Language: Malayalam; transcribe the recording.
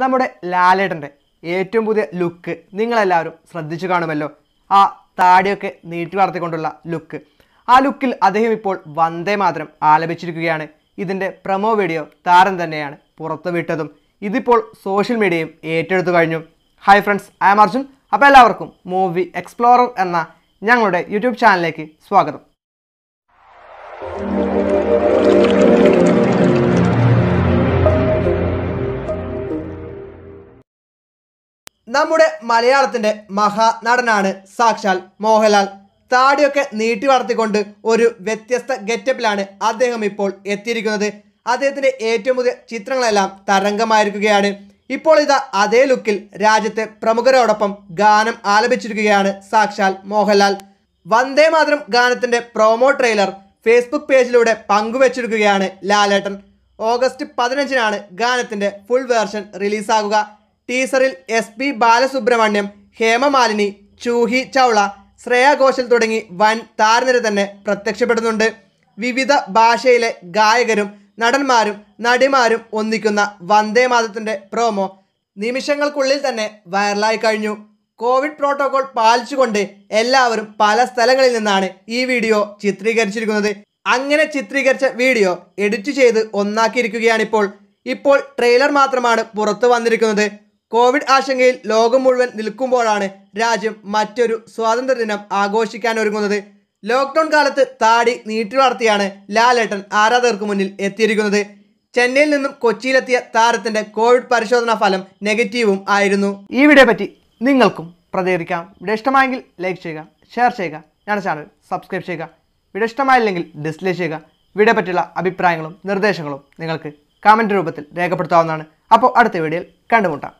നമ്മുടെ ലാലേട്ടൻ്റെ ഏറ്റവും പുതിയ ലുക്ക് നിങ്ങളെല്ലാവരും ശ്രദ്ധിച്ചു കാണുമല്ലോ ആ താടിയൊക്കെ നീട്ടി വളർത്തിക്കൊണ്ടുള്ള ലുക്ക് ആ ലുക്കിൽ അദ്ദേഹം ഇപ്പോൾ വന്ദേ മാത്രം ആലപിച്ചിരിക്കുകയാണ് ഇതിൻ്റെ പ്രൊമോ വീഡിയോ താരം തന്നെയാണ് പുറത്തുവിട്ടതും ഇതിപ്പോൾ സോഷ്യൽ മീഡിയയും ഏറ്റെടുത്തു കഴിഞ്ഞു hi friends I am Arjun അപ്പോൾ എല്ലാവർക്കും മൂവി എക്സ്പ്ലോറർ എന്ന ഞങ്ങളുടെ യൂട്യൂബ് ചാനലിലേക്ക് സ്വാഗതം നമ്മുടെ മലയാളത്തിൻ്റെ മഹാനടനാണ് സാക്ഷാൽ മോഹൻലാൽ താടിയൊക്കെ നീട്ടി വളർത്തിക്കൊണ്ട് ഒരു വ്യത്യസ്ത ഗെറ്റപ്പിലാണ് അദ്ദേഹം ഇപ്പോൾ എത്തിയിരിക്കുന്നത് അദ്ദേഹത്തിൻ്റെ ഏറ്റവും പുതിയ ചിത്രങ്ങളെല്ലാം തരംഗമായിരിക്കുകയാണ് ഇപ്പോൾ ഇതാ അതേ ലുക്കിൽ രാജ്യത്തെ പ്രമുഖരോടൊപ്പം ഗാനം ആലപിച്ചിരിക്കുകയാണ് സാക്ഷാൽ മോഹൻലാൽ വന്ദേ മാതരം ഗാനത്തിൻ്റെ പ്രൊമോ ട്രെയിലർ ഫേസ്ബുക്ക് പേജിലൂടെ പങ്കുവച്ചിരിക്കുകയാണ് ലാലേട്ടൻ ഓഗസ്റ്റ് പതിനഞ്ചിനാണ് ഗാനത്തിൻ്റെ ഫുൾ വേർഷൻ റിലീസാകുക ടീസറിൽ എസ് പി ബാലസുബ്രഹ്മണ്യം ഹേമമാലിനി ചൂഹി ചൗള ശ്രേയ ഘോഷൽ തുടങ്ങി വൻ താരനിര തന്നെ പ്രത്യക്ഷപ്പെടുന്നുണ്ട് വിവിധ ഭാഷയിലെ ഗായകരും നടന്മാരും നടിമാരും ഒന്നിക്കുന്ന വന്ദേ മാതത്തിൻ്റെ പ്രോമോ നിമിഷങ്ങൾക്കുള്ളിൽ തന്നെ വൈറലായി കഴിഞ്ഞു കോവിഡ് പ്രോട്ടോകോൾ പാലിച്ചുകൊണ്ട് എല്ലാവരും പല സ്ഥലങ്ങളിൽ നിന്നാണ് ഈ വീഡിയോ ചിത്രീകരിച്ചിരിക്കുന്നത് അങ്ങനെ ചിത്രീകരിച്ച വീഡിയോ എഡിറ്റ് ചെയ്ത് ഒന്നാക്കിയിരിക്കുകയാണിപ്പോൾ ഇപ്പോൾ ട്രെയിലർ മാത്രമാണ് പുറത്തു വന്നിരിക്കുന്നത് കോവിഡ് ആശങ്കയിൽ ലോകം മുഴുവൻ നിൽക്കുമ്പോഴാണ് രാജ്യം മറ്റൊരു സ്വാതന്ത്ര്യ ദിനം ആഘോഷിക്കാൻ ഒരുങ്ങുന്നത് ലോക്ക്ഡൗൺ കാലത്ത് താടി നീട്ടി വളർത്തിയാണ് ലാലേട്ടൻ ആരാധകർക്ക് മുന്നിൽ എത്തിയിരിക്കുന്നത് ചെന്നൈയിൽ നിന്നും കൊച്ചിയിലെത്തിയ താരത്തിന്റെ കോവിഡ് പരിശോധനാ ഫലം നെഗറ്റീവും ആയിരുന്നു ഈ വീഡിയോ പറ്റി നിങ്ങൾക്കും പ്രതികരിക്കാം വീഡിയോ ഇഷ്ടമായെങ്കിൽ ലൈക്ക് ചെയ്യുക ഷെയർ ചെയ്യുക ഞങ്ങളുടെ ചാനൽ സബ്സ്ക്രൈബ് ചെയ്യുക വീഡിയോ ഇഷ്ടമായില്ലെങ്കിൽ ഡിസ്ലൈക്ക് ചെയ്യുക വീഡിയോ പറ്റിയുള്ള അഭിപ്രായങ്ങളും നിർദ്ദേശങ്ങളും നിങ്ങൾക്ക് കമൻറ്റ് രൂപത്തിൽ രേഖപ്പെടുത്താവുന്നതാണ് അപ്പോൾ അടുത്ത വീഡിയോയിൽ കണ്ടുമുട്ടാം